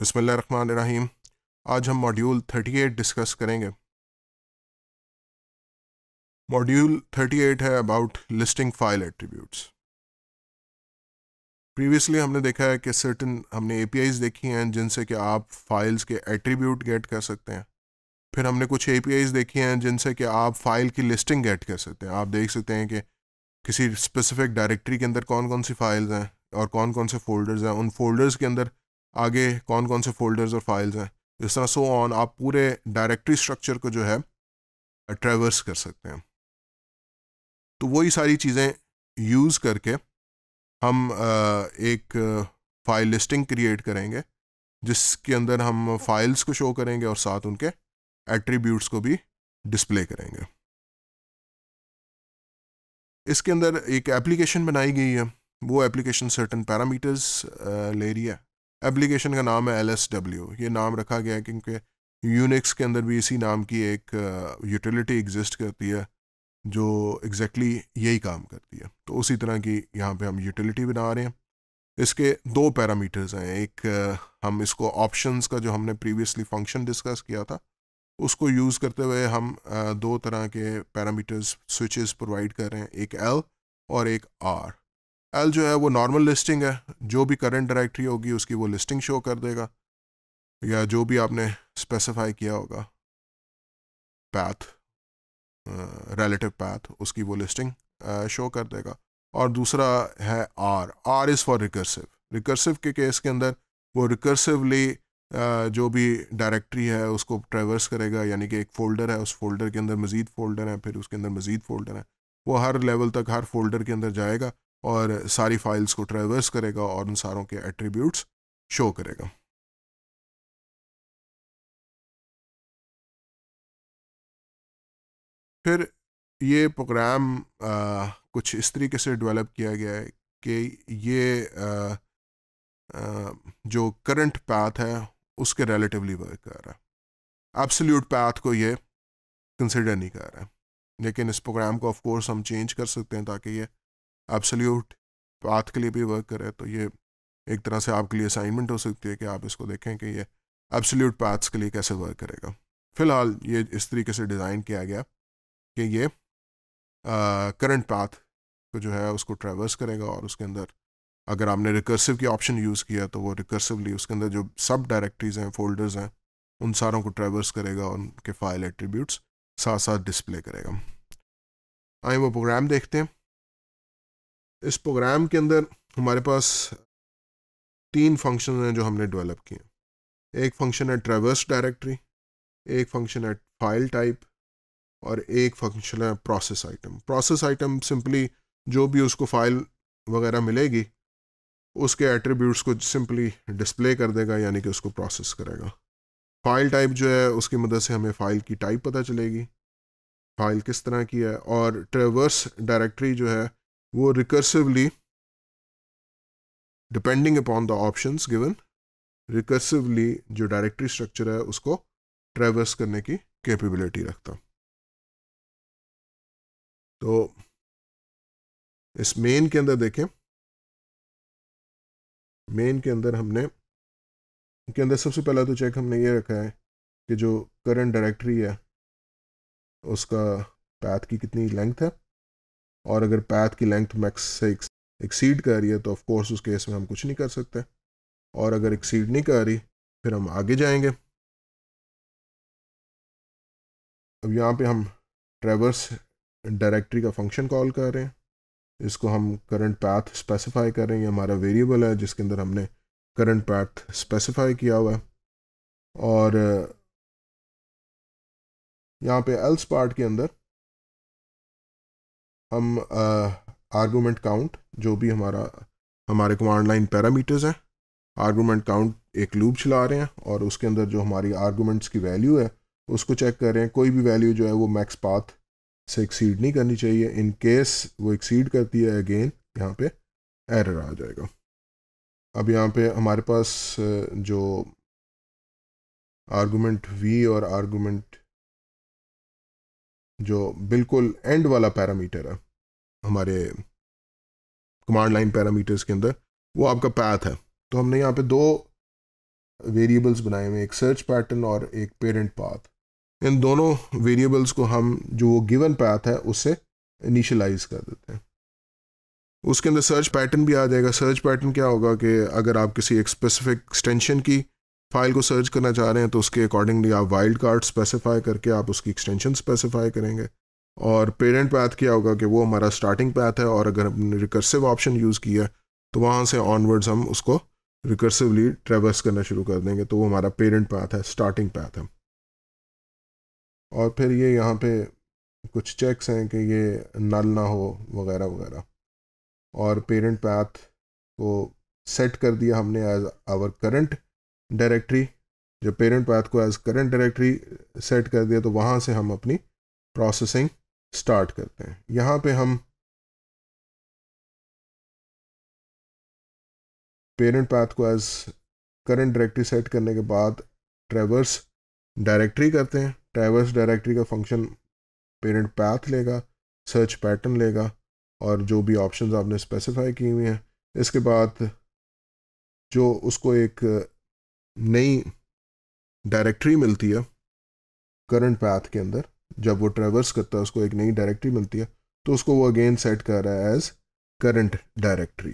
बसमिल रहीम आज हम module 38 discuss करेंगे मॉड्यूल 38 है about listing file attributes previously हमने देखा है कि सर्टन हमने आईज़ देखी हैं जिनसे कि आप फाइल्स के एट्रीब्यूट गेट कर सकते हैं फिर हमने कुछ आईज़ देखी हैं जिनसे कि आप फाइल की लिस्टिंग गेट कर सकते हैं आप देख सकते हैं कि किसी स्पेसिफिक डायरेक्टरी के अंदर कौन कौन सी फाइल्स हैं और कौन कौन से फोल्डर्स हैं उन फोल्डर्स के अंदर आगे कौन कौन से फोल्डर्स और फाइल्स हैं इस तरह सो ऑन आप पूरे डायरेक्टरी स्ट्रक्चर को जो है ट्रेवर्स कर सकते हैं तो वही सारी चीज़ें यूज़ करके हम एक फाइल लिस्टिंग क्रिएट करेंगे जिसके अंदर हम फाइल्स को शो करेंगे और साथ उनके एट्रीब्यूट्स को भी डिस्प्ले करेंगे इसके अंदर एक एप्लीकेशन बनाई गई है वो एप्लीकेशन सर्टन पैरामीटर्स ले रही है एप्लीकेशन का नाम है एल एस डब्ल्यू ये नाम रखा गया है क्योंकि यूनिक्स के अंदर भी इसी नाम की एक यूटिलिटी एग्जिस्ट करती है जो एग्जैक्टली exactly यही काम करती है तो उसी तरह की यहाँ पे हम यूटिलिटी बना रहे हैं इसके दो पैरामीटर्स हैं एक हम इसको ऑप्शंस का जो हमने प्रीवियसली फंक्शन डिस्कस किया था उसको यूज़ करते हुए हम दो तरह के पैरामीटर्स स्विचेस प्रोवाइड कर रहे हैं एक एल और एक आर एल जो है वो नॉर्मल लिस्टिंग है जो भी करंट डायरेक्टरी होगी उसकी वो लिस्टिंग शो कर देगा या जो भी आपने स्पेसिफाई किया होगा पैथ रिलेटिव पैथ उसकी वो लिस्टिंग शो कर देगा और दूसरा है R R is for recursive recursive के केस के अंदर वो रिकर्सिवली जो भी डायरेक्टरी है उसको ट्रेवर्स करेगा यानी कि एक फ़ोल्डर है उस फोल्डर के अंदर मज़ीद फ़ोल्डर है फिर उसके अंदर मज़ीद फ़ोल्डर है वो हर लेवल तक हर फोल्डर के अंदर जाएगा और सारी फाइल्स को ट्रेवर्स करेगा और उन सारों के एट्रीब्यूट्स शो करेगा फिर ये प्रोग्राम कुछ इस तरीके से डेवलप किया गया है कि ये आ, आ, जो करंट पाथ है उसके रिलेटिवली वर्क कर रहा है एब्सोल्यूट पाथ को ये कंसिडर नहीं कर रहा है लेकिन इस प्रोग्राम को ऑफ कोर्स हम चेंज कर सकते हैं ताकि ये एब्सोल्यूट पाथ के लिए भी वर्क करे तो ये एक तरह से आपके लिए असाइनमेंट हो सकती है कि आप इसको देखें कि ये एब्सोल्यूट पाथ्स के लिए कैसे वर्क करेगा फ़िलहाल ये इस तरीके से डिज़ाइन किया गया कि ये करंट पाथ को जो है उसको ट्रेवर्स करेगा और उसके अंदर अगर आपने रिकर्सिव की ऑप्शन यूज़ किया तो वो रिकर्सिवली उसके अंदर जो सब डायरेक्टरीज हैं फोल्डर्स हैं उन सारों को ट्रेवर्स करेगा और उनके फाइल एट्रीब्यूट्स साथ साथ डिस्प्ले करेगा आए वो प्रोग्राम देखते हैं इस प्रोग्राम के अंदर हमारे पास तीन फंक्शन हैं जो हमने डेवलप किए एक फंक्शन है ट्रेवर्स डायरेक्टरी एक फंक्शन है फाइल टाइप और एक फंक्शन है process item process item simply जो भी उसको फाइल वगैरह मिलेगी उसके एट्रीब्यूट्स को सिंपली डिस्प्ले कर देगा यानी कि उसको प्रोसेस करेगा फाइल टाइप जो है उसकी मदद से हमें फ़ाइल की टाइप पता चलेगी फाइल किस तरह की है और ट्रेवर्स डायरेक्टरी जो है वो recursively depending upon the options given recursively जो डायरेक्टरी स्ट्रक्चर है उसको ट्रेवर्स करने की कैपेबिलिटी रखता तो इस मेन के अंदर देखें मेन के अंदर हमने के अंदर सबसे पहला तो चेक हमने ये रखा है कि जो करंट डायरेक्टरी है उसका पैथ की कितनी लेंथ है और अगर पैथ की लेंथ मैक्स से एक्सीड कर रही है तो ऑफकोर्स उस केस में हम कुछ नहीं कर सकते और अगर एक्सीड नहीं कर रही फिर हम आगे जाएंगे अब यहाँ पे हम ट्रेवर्स डायरेक्टरी का फंक्शन कॉल कर रहे हैं इसको हम करंट पैथ स्पेसिफाई कर रहे हैं ये हमारा वेरिएबल है जिसके अंदर हमने करंट पैथ स्पेसिफाई किया हुआ है और यहाँ पे एल्स पार्ट के अंदर हम आर्गूमेंट काउंट जो भी हमारा हमारे कमांड लाइन पैरामीटर्स हैं आर्गूमेंट काउंट एक लूप चला रहे हैं और उसके अंदर जो हमारी आर्गूमेंट्स की वैल्यू है उसको चेक कर रहे हैं कोई भी वैल्यू जो है वो मैक्स पाथ से एक्सीड नहीं करनी चाहिए इन केस वो एक्सीड करती है अगेन यहाँ पे एरर आ जाएगा अब यहाँ पे हमारे पास जो आर्गूमेंट वी और आर्गूमेंट जो बिल्कुल एंड वाला पैरामीटर है हमारे कमांड लाइन पैरामीटर्स के अंदर वो आपका पैथ है तो हमने यहाँ पे दो वेरिएबल्स बनाए हुए एक सर्च पैटर्न और एक पेरेंट पाथ इन दोनों वेरिएबल्स को हम जो वो गिवन पैथ है उससे इनिशलाइज कर देते हैं उसके अंदर सर्च पैटर्न भी आ जाएगा सर्च पैटर्न क्या होगा कि अगर आप किसी एक स्पेसिफिक एक्सटेंशन की फाइल को सर्च करना चाह रहे हैं तो उसके अकॉर्डिंगली आप वाइल्ड कार्ड स्पेसिफाई करके आप उसकी एक्सटेंशन स्पेसिफाई करेंगे और पेरेंट पैथ क्या होगा कि वो हमारा स्टार्टिंग पैथ है और अगर हमने रिकर्सिव ऑप्शन यूज़ किया है तो वहाँ से ऑनवर्ड्स हम उसको रिकर्सिवली ट्रेवर्स करना शुरू कर देंगे तो वो हमारा पेरेंट पैथ है स्टार्टिंग पैथ है और फिर ये यहाँ पे कुछ चेक्स हैं कि ये नल ना हो वगैरह वगैरह और पेरेंट पैथ को सेट कर दिया हमने एज आवर करंट डायरेक्टरी जो पेरेंट पैथ को एज करंट डायरेक्टरी सेट कर दिया तो वहाँ से हम अपनी प्रोसेसिंग स्टार्ट करते हैं यहाँ पे हम पेरेंट पैथ को एज करंट डायरेक्टरी सेट करने के बाद ट्रेवर्स डायरेक्टरी करते हैं ट्रेवर्स डायरेक्टरी का फंक्शन पेरेंट पैथ लेगा सर्च पैटर्न लेगा और जो भी ऑप्शंस आपने स्पेसिफाई की हुई हैं इसके बाद जो उसको एक नई डायरेक्टरी मिलती है करंट पैथ के अंदर जब वो ट्रेवर्स करता है उसको एक नई डायरेक्टरी मिलती है तो उसको वो अगेन सेट कर रहा है एज करंट डायरेक्टरी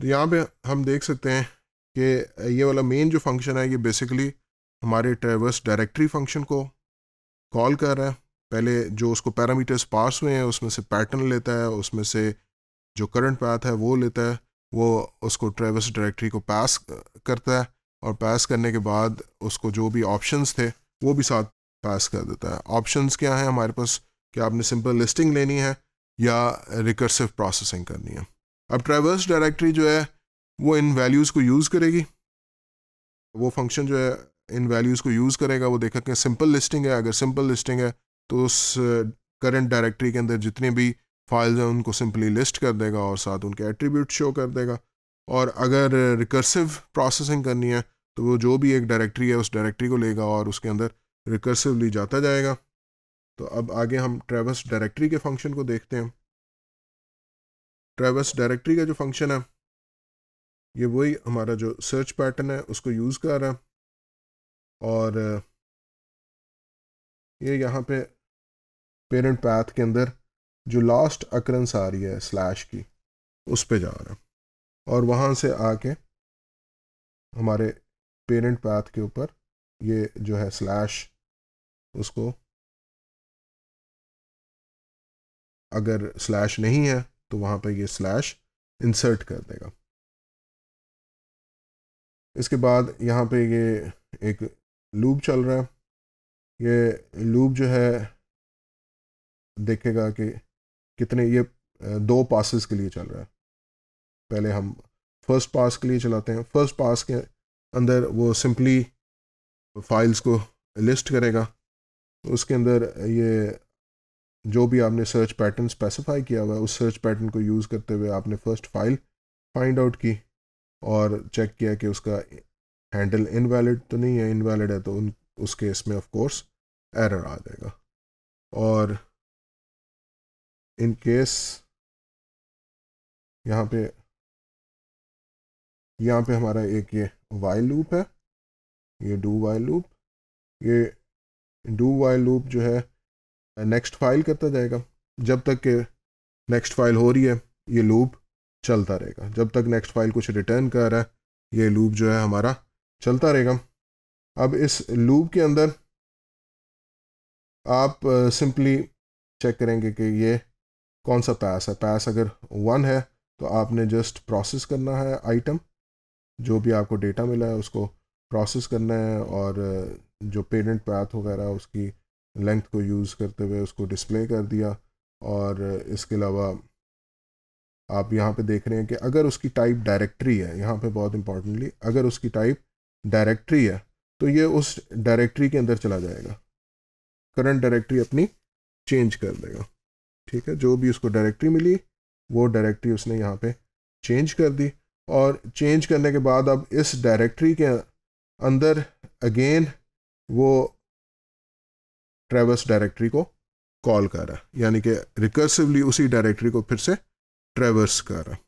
तो यहाँ पे हम देख सकते हैं कि ये वाला मेन जो फंक्शन है ये बेसिकली हमारे ट्रेवर्स डायरेक्टरी फंक्शन को कॉल कर रहा है पहले जो उसको पैरामीटर्स पास हुए हैं उसमें से पैटर्न लेता है उसमें से जो करंट पाथ है वो लेता है वो उसको ट्रेवस डायरेक्टरी को पास करता है और पास करने के बाद उसको जो भी ऑप्शंस थे वो भी साथ पास कर देता है ऑप्शंस क्या हैं हमारे पास कि आपने सिंपल लिस्टिंग लेनी है या रिकर्सिव प्रोसेसिंग करनी है अब ट्रेवर्स डायरेक्टरी जो है वो इन वैल्यूज़ को यूज़ करेगी वो फंक्शन जो है इन वैल्यूज़ को यूज़ करेगा वो देखा कि सिंपल लिस्टिंग है अगर सिंपल लिस्टिंग है तो उस करंट uh, डायरेक्टरी के अंदर जितने भी फाइल्स हैं उनको सिंपली लिस्ट कर देगा और साथ उनके एट्रीब्यूट शो कर देगा और अगर रिकर्सिव प्रोसेसिंग करनी है तो वो जो भी एक डायरेक्टरी है उस डायरेक्टरी को लेगा और उसके अंदर रिकर्सिवली जाता जाएगा तो अब आगे हम ट्रेवस डायरेक्टरी के फंक्शन को देखते हैं ट्रेवस डायरेक्टरी का जो फंक्शन है ये वही हमारा जो सर्च पैटर्न है उसको यूज़ कर रहा है और ये यहाँ पे पेरेंट पैथ के अंदर जो लास्ट अक्रंस आ रही है स्लैश की उस पर जा रहा है और वहाँ से आके हमारे पेरेंट पैथ के ऊपर ये जो है स्लैश उसको अगर स्लैश नहीं है तो वहाँ पे ये स्लैश इंसर्ट कर देगा इसके बाद यहाँ पे ये एक लूप चल रहा है ये लूप जो है देखेगा कि कितने ये दो पासेस के लिए चल रहा है पहले हम फर्स्ट पास के लिए चलाते हैं फर्स्ट पास के अंदर वो सिंपली फाइल्स को लिस्ट करेगा उसके अंदर ये जो भी आपने सर्च पैटर्न स्पेसिफाई किया हुआ है उस सर्च पैटर्न को यूज़ करते हुए आपने फ़र्स्ट फाइल फाइंड आउट की और चेक किया कि उसका हैंडल इनवैलिड तो नहीं है इनवैलिड है तो उन उसके इसमें ऑफ कोर्स एरर आ जाएगा और इन केस यहाँ पे यहाँ पे हमारा एक ये वाइल लूप है ये डू वाइल लूप ये डू वाइल लूप जो है नेक्स्ट फाइल करता जाएगा जब तक के नेक्स्ट फाइल हो रही है ये लूप चलता रहेगा जब तक नेक्स्ट फाइल कुछ रिटर्न कर रहा है ये लूप जो है हमारा चलता रहेगा अब इस लूप के अंदर आप सिंपली uh, चेक करेंगे कि ये कौन सा पैस है पैस अगर वन है तो आपने जस्ट प्रोसेस करना है आइटम जो भी आपको डेटा मिला है उसको प्रोसेस करना है और जो पेडेंट पैथ वगैरह उसकी लेंथ को यूज़ करते हुए उसको डिस्प्ले कर दिया और इसके अलावा आप यहाँ पे देख रहे हैं कि अगर उसकी टाइप डायरेक्टरी है यहाँ पे बहुत इंपॉर्टेंटली अगर उसकी टाइप डायरेक्टरी है तो ये उस डायरेक्टरी के अंदर चला जाएगा करंट डायरेक्टरी अपनी चेंज कर देगा ठीक है जो भी उसको डायरेक्टरी मिली वो डायरेक्टरी उसने यहाँ पे चेंज कर दी और चेंज करने के बाद अब इस डायरेक्टरी के अंदर अगेन वो ट्रेवर्स डायरेक्टरी को कॉल कर रहा है यानी कि रिकर्सिवली उसी डायरेक्टरी को फिर से ट्रेवर्स कर रहा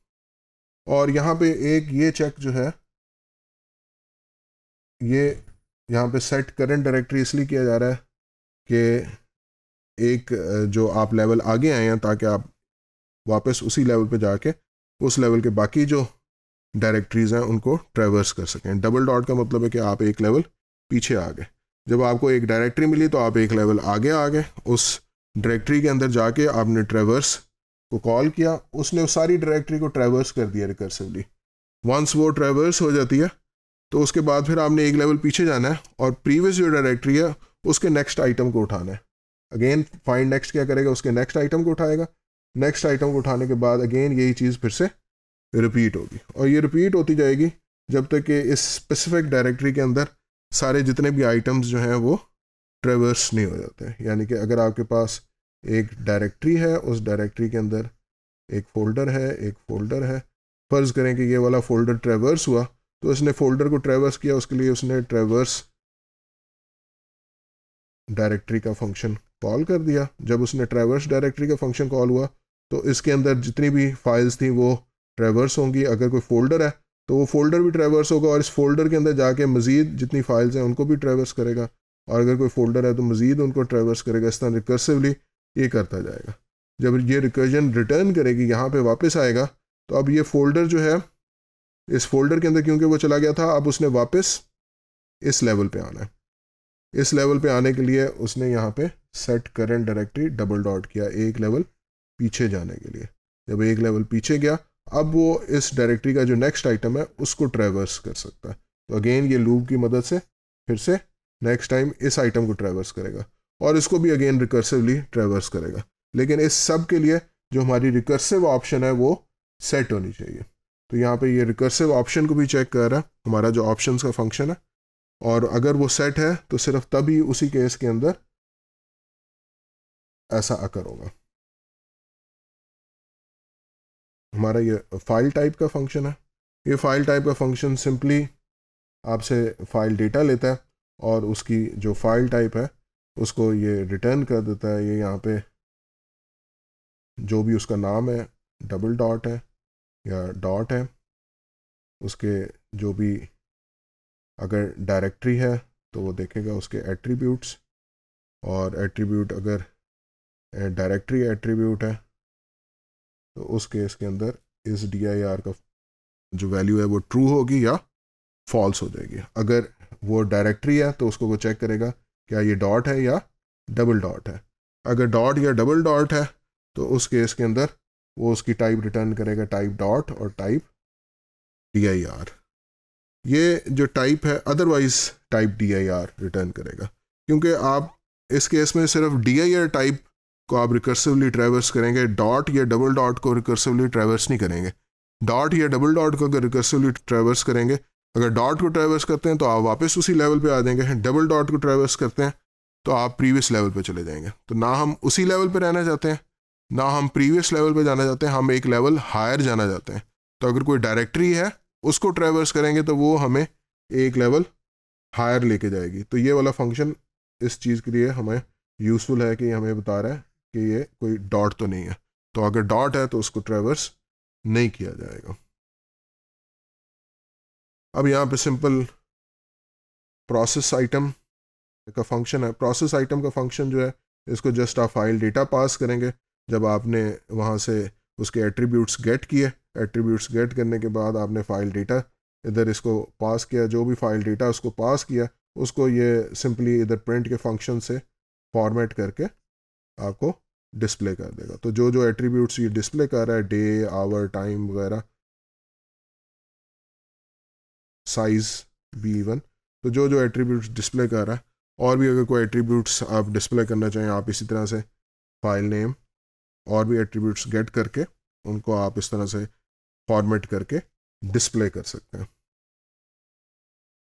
और यहाँ पे एक ये चेक जो है ये यहाँ पे सेट करंट डायरेक्टरी इसलिए किया जा रहा है कि एक जो आप लेवल आगे आए हैं ताकि आप वापस उसी लेवल पे जाके उस लेवल के बाकी जो डायरेक्टरीज हैं उनको ट्रेवर्स कर सकें डबल डॉट का मतलब है कि आप एक लेवल पीछे आ गए जब आपको एक डायरेक्टरी मिली तो आप एक लेवल आगे आ गए उस डायरेक्टरी के अंदर जाके आपने ट्रेवर्स को कॉल किया उसने उस सारी डायरेक्टरी को ट्रेवर्स कर दिया रिकर्सिवली वंस वो ट्रेवर्स हो जाती है तो उसके बाद फिर आपने एक लेवल पीछे जाना है और प्रीवियस जो डायरेक्टरी है उसके नेक्स्ट आइटम को उठाना है अगेन फाइंड नेक्स्ट क्या करेगा उसके नेक्स्ट आइटम को उठाएगा नेक्स्ट आइटम को उठाने के बाद अगेन यही चीज़ फिर से रिपीट होगी और ये रिपीट होती जाएगी जब तक कि इस स्पेसिफिक डायरेक्टरी के अंदर सारे जितने भी आइटम्स जो हैं वो ट्रेवर्स नहीं हो जाते यानी कि अगर आपके पास एक डायरेक्टरी है उस डायरेक्टरी के अंदर एक फोल्डर है एक फोल्डर है फ़र्ज़ करें कि ये वाला फोल्डर ट्रेवर्स हुआ तो इसने फोल्डर को ट्रेवर्स किया उसके लिए उसने ट्रेवर्स डायरेक्टरी का फंक्शन कॉल कर दिया जब उसने ट्रैवर्स डायरेक्टरी का फंक्शन कॉल हुआ तो इसके अंदर जितनी भी फाइल्स थी वो ट्रैवर्स होंगी अगर कोई फ़ोल्डर है तो वो फोल्डर भी ट्रैवर्स होगा और इस फोल्डर के अंदर जाके मज़ीद जितनी फाइल्स हैं उनको भी ट्रैवर्स करेगा और अगर कोई फोल्डर है तो मज़ीद उनको ट्रैवर्स करेगा इस तरह रिकर्सिवली ये करता जाएगा जब ये रिकर्जन रिटर्न करेगी यहाँ पर वापस आएगा तो अब ये फोल्डर जो है इस फोल्डर के अंदर क्योंकि वो चला गया था अब उसने वापस इस लेवल पर आना है इस लेवल पर आने के लिए उसने यहाँ पर set current directory double dot किया एक लेवल पीछे जाने के लिए जब एक लेवल पीछे गया अब वो इस डायरेक्टरी का जो नेक्स्ट आइटम है उसको ट्रेवर्स कर सकता है तो अगेन ये लूप की मदद से फिर से नेक्स्ट टाइम इस आइटम को ट्रेवर्स करेगा और इसको भी अगेन रिकर्सिवली ट्रेवर्स करेगा लेकिन इस सब के लिए जो हमारी रिकर्सिव ऑप्शन है वो सेट होनी चाहिए तो यहाँ पे ये रिकर्सिव ऑप्शन को भी चेक कर रहा है हमारा जो ऑप्शंस का फंक्शन है और अगर वो सेट है तो सिर्फ तभी उसी केस के अंदर ऐसा अकर होगा हमारा ये फाइल टाइप का फंक्शन है ये फाइल टाइप का फंक्शन सिंपली आपसे फाइल डेटा लेता है और उसकी जो फाइल टाइप है उसको ये रिटर्न कर देता है ये यहाँ पे जो भी उसका नाम है डबल डॉट है या डॉट है उसके जो भी अगर डायरेक्टरी है तो वो देखेगा उसके एट्रीब्यूट्स और एट्रीब्यूट अगर डायरेक्टरी एट्रीब्यूट है तो उस केस के अंदर इस डी आई आर का जो वैल्यू है वो ट्रू होगी या फॉल्स हो जाएगी अगर वो डायरेक्टरी है तो उसको वो चेक करेगा क्या ये डॉट है या डबल डॉट है अगर डॉट या डबल डॉट है तो उस केस के अंदर वो उसकी टाइप रिटर्न करेगा टाइप डॉट और टाइप डी आई आर ये जो टाइप है otherwise type D I R return करेगा क्योंकि आप इस केस में सिर्फ डी आई आर टाइप को आप रिकर्सिवली ट्रेवर्स करेंगे डॉट या डबल डॉट को रिकर्सिवली ट्रेवर्स नहीं करेंगे डॉट या डबल डॉट को अगर रिकर्सिवली ट्रेवर्स करेंगे अगर डॉट को ट्रेवर्स करते हैं तो आप वापस उसी लेवल पे आ जाएंगे डबल डॉट को ट्रेवर्स करते हैं तो आप प्रीवियस लेवल पे चले जाएंगे तो ना हम उसी लेवल पे रहना चाहते हैं ना हम प्रीवियस लेवल पे जाना चाहते हैं हम एक लेवल हायर जाना चाहते हैं तो अगर कोई डायरेक्टरी है उसको ट्रेवर्स करेंगे तो वो हमें एक लेवल हायर लेके जाएगी तो ये वाला फंक्शन इस चीज़ के लिए हमें यूज़फुल है कि हमें बता रहा है कि ये कोई डॉट तो नहीं है तो अगर डॉट है तो उसको ट्रेवर्स नहीं किया जाएगा अब यहाँ पे सिंपल प्रोसेस आइटम का फंक्शन है प्रोसेस आइटम का फंक्शन जो है इसको जस्ट आप फाइल डेटा पास करेंगे जब आपने वहाँ से उसके एट्रीब्यूट्स गेट किए एट्रीब्यूट्स गेट करने के बाद आपने फाइल डेटा इधर इसको पास किया जो भी फाइल डेटा उसको पास किया उसको ये सिंपली इधर प्रिंट के फंक्शन से फॉर्मेट करके आपको डिस्प्ले कर देगा तो जो जो एट्रीब्यूट्स ये डिस्प्ले कर रहा है डे आवर टाइम वगैरह साइज वी इवन तो जो जो एट्रीब्यूट्स डिस्प्ले कर रहा है और भी अगर कोई एट्रीब्यूट्स आप डिस्प्ले करना चाहें आप इसी तरह से फाइल नेम और भी एट्रीब्यूट्स गेट करके उनको आप इस तरह से फॉर्मेट करके डिस्प्ले कर सकते हैं